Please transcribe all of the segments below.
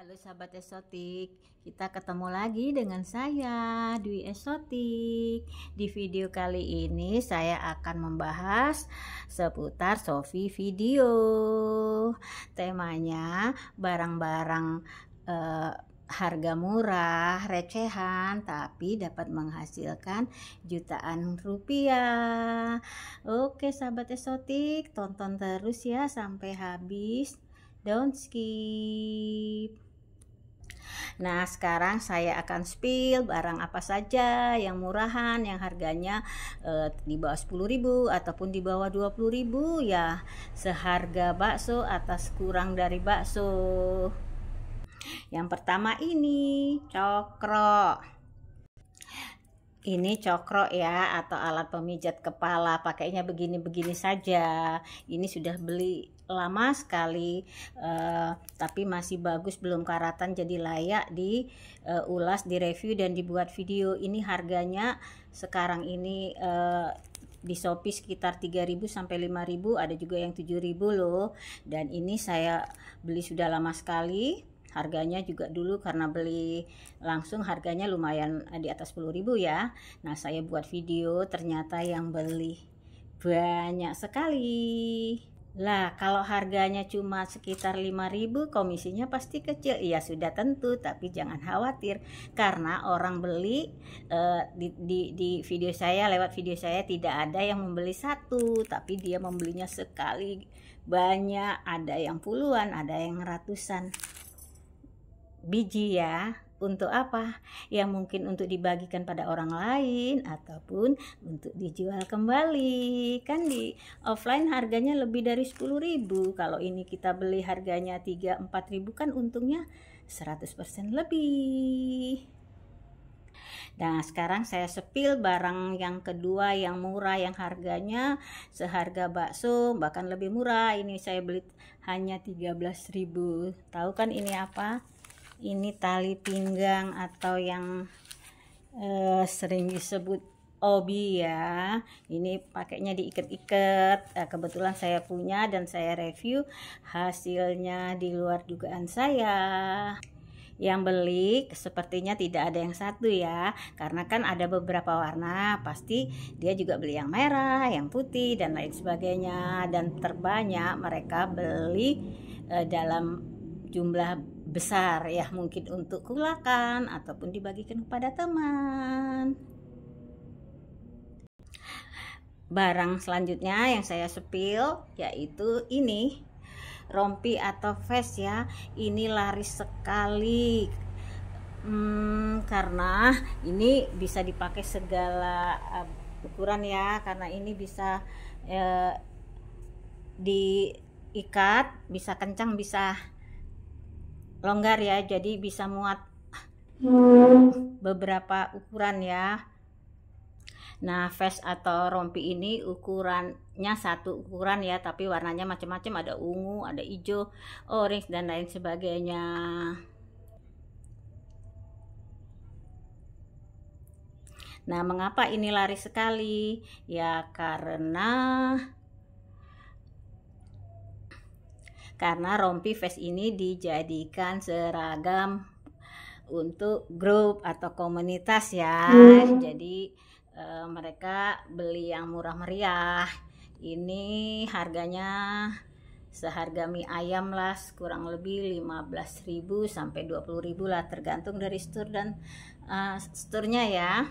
Halo sahabat esotik, kita ketemu lagi dengan saya Dwi Esotik. Di video kali ini saya akan membahas seputar Sofi Video. Temanya barang-barang eh, harga murah, recehan tapi dapat menghasilkan jutaan rupiah. Oke sahabat esotik, tonton terus ya sampai habis. Don't skip. Nah, sekarang saya akan spill barang apa saja yang murahan, yang harganya e, di bawah 10.000 ataupun di bawah 20.000 ya. Seharga bakso atas kurang dari bakso. Yang pertama ini cokro. Ini cokro ya atau alat pemijat kepala, pakainya begini-begini saja. Ini sudah beli lama sekali uh, tapi masih bagus belum karatan jadi layak diulas, eh, uh, direview dan dibuat video. Ini harganya sekarang ini uh, di Shopee sekitar 3000 sampai 5000, ada juga yang 7000 loh. Dan ini saya beli sudah lama sekali. Harganya juga dulu karena beli langsung harganya lumayan di atas 10.000 ya. Nah, saya buat video ternyata yang beli banyak sekali. Lah, kalau harganya cuma sekitar 5000, komisinya pasti kecil. Iya, sudah tentu, tapi jangan khawatir karena orang beli uh, di, di di video saya lewat video saya tidak ada yang membeli satu, tapi dia membelinya sekali banyak, ada yang puluhan ada yang ratusan biji ya untuk apa? Ya mungkin untuk dibagikan pada orang lain ataupun untuk dijual kembali. Kan di offline harganya lebih dari 10.000. Kalau ini kita beli harganya 3-4.000 kan untungnya 100% lebih. Nah, sekarang saya sepil barang yang kedua yang murah yang harganya seharga bakso, bahkan lebih murah. Ini saya beli hanya 13.000. Tahu kan ini apa? ini tali pinggang atau yang eh, sering disebut obi ya ini pakainya diikat-ikat nah, kebetulan saya punya dan saya review hasilnya di luar dugaan saya yang beli sepertinya tidak ada yang satu ya karena kan ada beberapa warna pasti dia juga beli yang merah yang putih dan lain sebagainya dan terbanyak mereka beli eh, dalam jumlah besar ya mungkin untuk kulakan ataupun dibagikan kepada teman barang selanjutnya yang saya sepil yaitu ini rompi atau vest ya ini laris sekali hmm, karena ini bisa dipakai segala uh, ukuran ya karena ini bisa uh, diikat bisa kencang bisa longgar ya jadi bisa muat beberapa ukuran ya nah vest atau rompi ini ukurannya satu ukuran ya tapi warnanya macam-macam ada ungu ada hijau orange dan lain sebagainya Nah, mengapa ini laris sekali? Ya, karena karena rompi vest ini dijadikan seragam untuk grup atau komunitas ya. Hmm. Jadi e, mereka beli yang murah meriah. Ini harganya seharga mie ayam lah kurang lebih 15.000 sampai 20.000 lah tergantung dari store dan uh, eh, store ya.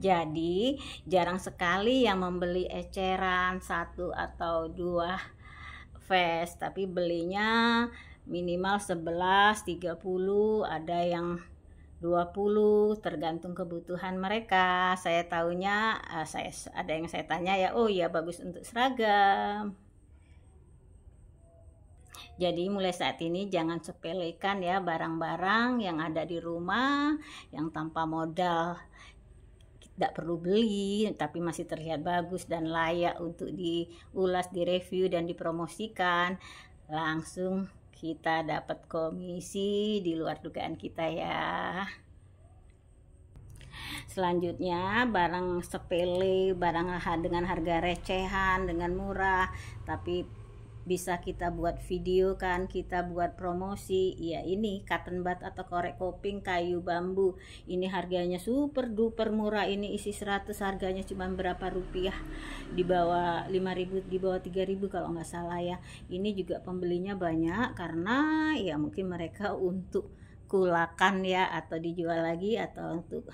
Jadi jarang sekali yang membeli eceran satu atau dua vest tapi belinya minimal 11 30 ada yang 20 tergantung kebutuhan mereka saya tahunya uh, eh, saya ada yang saya tanya ya oh ya bagus untuk seragam jadi mulai saat ini jangan sepelekan ya barang-barang yang ada di rumah yang tanpa modal tidak perlu beli tapi masih terlihat bagus dan layak untuk diulas, direview dan dipromosikan langsung kita dapat komisi di luar dugaan kita ya selanjutnya barang sepele barang dengan harga recehan dengan murah tapi bisa kita buat video kan kita buat promosi ya ini cotton bud atau korek kuping kayu bambu ini harganya super duper murah ini isi 100 harganya cuma berapa rupiah di bawah 5000 di bawah 3000 kalau nggak salah ya ini juga pembelinya banyak karena ya mungkin mereka untuk kulakan ya atau dijual lagi atau untuk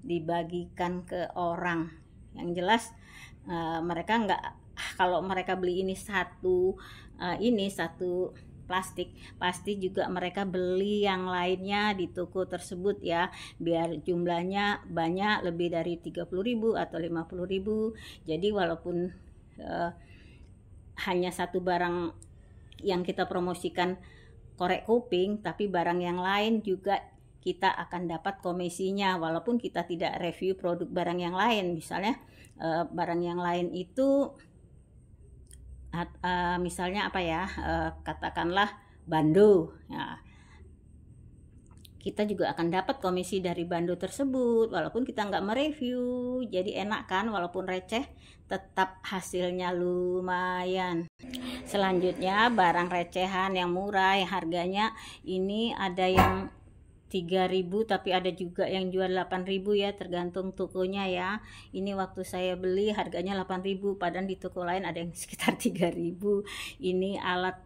dibagikan ke orang yang jelas uh, mereka nggak kalau mereka beli ini satu uh, ini satu plastik pasti juga mereka beli yang lainnya di toko tersebut ya biar jumlahnya banyak lebih dari 30.000 atau 50.000 jadi walaupun uh, hanya satu barang yang kita promosikan korek kuping tapi barang yang lain juga kita akan dapat komisinya walaupun kita tidak review produk barang yang lain misalnya eh, barang yang lain itu At, uh, misalnya apa ya uh, katakanlah Bandu ya kita juga akan dapat komisi dari Bandu tersebut walaupun kita nggak mereview jadi enak kan walaupun receh tetap hasilnya lumayan selanjutnya barang recehan yang murah yang harganya ini ada yang 3000 tapi ada juga yang jual 8000 ya tergantung tokonya ya ini waktu saya beli harganya 8000 padahal di toko lain ada yang sekitar 3000 ini alat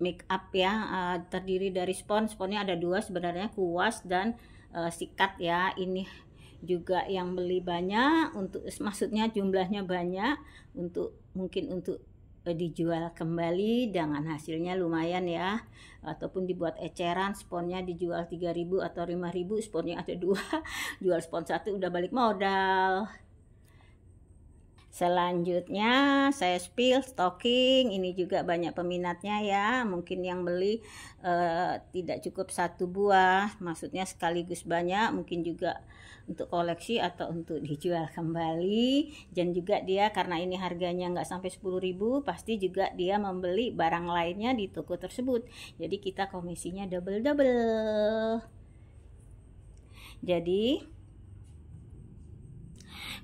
make up ya uh, terdiri dari spons sponnya ada dua sebenarnya kuas dan uh, sikat ya ini juga yang beli banyak untuk maksudnya jumlahnya banyak untuk mungkin untuk Eh, dijual kembali dengan hasilnya lumayan ya ataupun dibuat eceran sponnya dijual 3000 atau 5000 sponnya ada dua jual spon satu udah balik modal Selanjutnya saya spill stocking, ini juga banyak peminatnya ya. Mungkin yang beli eh, tidak cukup satu buah, maksudnya sekaligus banyak, mungkin juga untuk koleksi atau untuk dijual kembali. Dan juga dia karena ini harganya nggak sampai 10.000, pasti juga dia membeli barang lainnya di toko tersebut. Jadi kita komisinya double-double. Jadi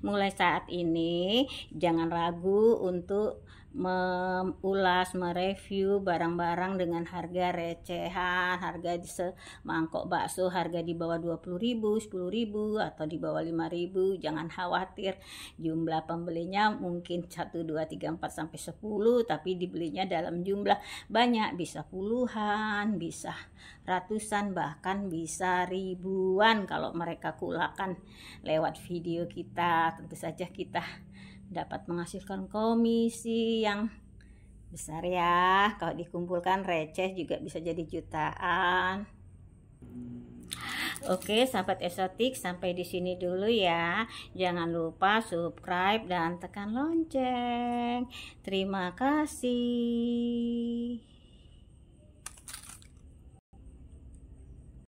Mulai saat ini jangan ragu untuk mengulas, mereview barang-barang dengan harga recehan, harga di semangkok bakso, harga di bawah 20 ribu, 10 ribu, atau di bawah 5 ribu. Jangan khawatir, jumlah pembelinya mungkin 1, 2, 3, 4, sampai 10, tapi dibelinya dalam jumlah banyak, bisa puluhan, bisa ratusan, bahkan bisa ribuan kalau mereka kulakan lewat video kita. Tentu saja kita dapat menghasilkan komisi yang besar ya kalau dikumpulkan receh juga bisa jadi jutaan Oke sahabat esotik sampai di sini dulu ya jangan lupa subscribe dan tekan lonceng terima kasih